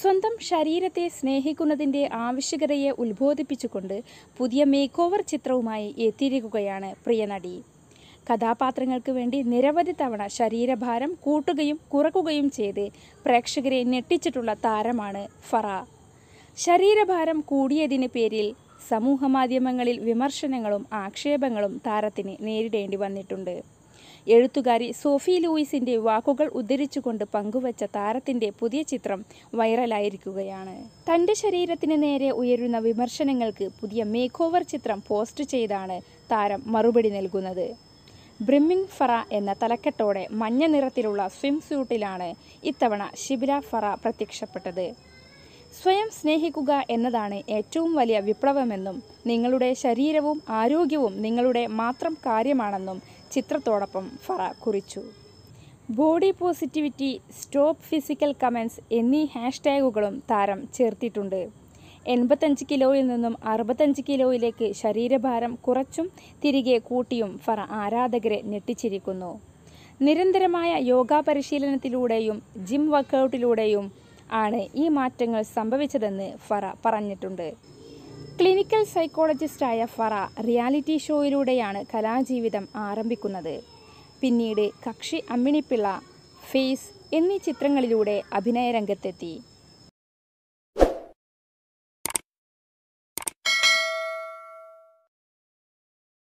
സ്വന്തം ശരീരത്തെ സ്നേഹിക്കുന്നതിൻ്റെ ആവശ്യകതയെ ഉത്ബോധിപ്പിച്ചുകൊണ്ട് പുതിയ മേക്ക് ഓവർ ചിത്രവുമായി എത്തിയിരിക്കുകയാണ് പ്രിയ നടി കഥാപാത്രങ്ങൾക്ക് വേണ്ടി നിരവധി തവണ ശരീരഭാരം കൂട്ടുകയും കുറക്കുകയും ചെയ്ത് പ്രേക്ഷകരെ ഞെട്ടിച്ചിട്ടുള്ള താരമാണ് ഫറ ശരീരഭാരം കൂടിയതിന് പേരിൽ സമൂഹമാധ്യമങ്ങളിൽ വിമർശനങ്ങളും ആക്ഷേപങ്ങളും താരത്തിന് നേരിടേണ്ടി വന്നിട്ടുണ്ട് എഴുത്തുകാരി സോഫി ലൂയിസിൻ്റെ വാക്കുകൾ ഉദ്ധരിച്ചുകൊണ്ട് പങ്കുവച്ച താരത്തിൻ്റെ പുതിയ ചിത്രം വൈറലായിരിക്കുകയാണ് തൻ്റെ ശരീരത്തിന് നേരെ ഉയരുന്ന വിമർശനങ്ങൾക്ക് പുതിയ മേക്കോവർ ചിത്രം പോസ്റ്റ് ചെയ്താണ് താരം മറുപടി നൽകുന്നത് ബ്രിമ്മിംഗ് ഫറ എന്ന തലക്കെട്ടോടെ മഞ്ഞ നിറത്തിലുള്ള സ്വിം സ്യൂട്ടിലാണ് ഇത്തവണ ഷിബില ഫറ പ്രത്യക്ഷപ്പെട്ടത് സ്വയം സ്നേഹിക്കുക എന്നതാണ് ഏറ്റവും വലിയ വിപ്ലവമെന്നും നിങ്ങളുടെ ശരീരവും ആരോഗ്യവും നിങ്ങളുടെ മാത്രം കാര്യമാണെന്നും ചിത്രത്തോടൊപ്പം ഫറ കുറിച്ചു body positivity stop physical comments എന്നീ ഹാഷ്ടാഗുകളും താരം ചേർത്തിട്ടുണ്ട് എൺപത്തഞ്ച് കിലോയിൽ നിന്നും അറുപത്തഞ്ച് കിലോയിലേക്ക് ശരീരഭാരം കുറച്ചും തിരികെ കൂട്ടിയും ഫറ ആരാധകരെ ഞെട്ടിച്ചിരിക്കുന്നു നിരന്തരമായ യോഗാ പരിശീലനത്തിലൂടെയും ജിം വർക്കൗട്ടിലൂടെയും ആണ് ഈ മാറ്റങ്ങൾ സംഭവിച്ചതെന്ന് ഫറ പറഞ്ഞിട്ടുണ്ട് ക്ലിനിക്കൽ സൈക്കോളജിസ്റ്റായ ഫറ റിയാലിറ്റി ഷോയിലൂടെയാണ് കലാജീവിതം ആരംഭിക്കുന്നത് പിന്നീട് കക്ഷി അമ്മിണിപ്പിള്ള ഫേസ് എന്നീ ചിത്രങ്ങളിലൂടെ അഭിനയരംഗത്തെത്തി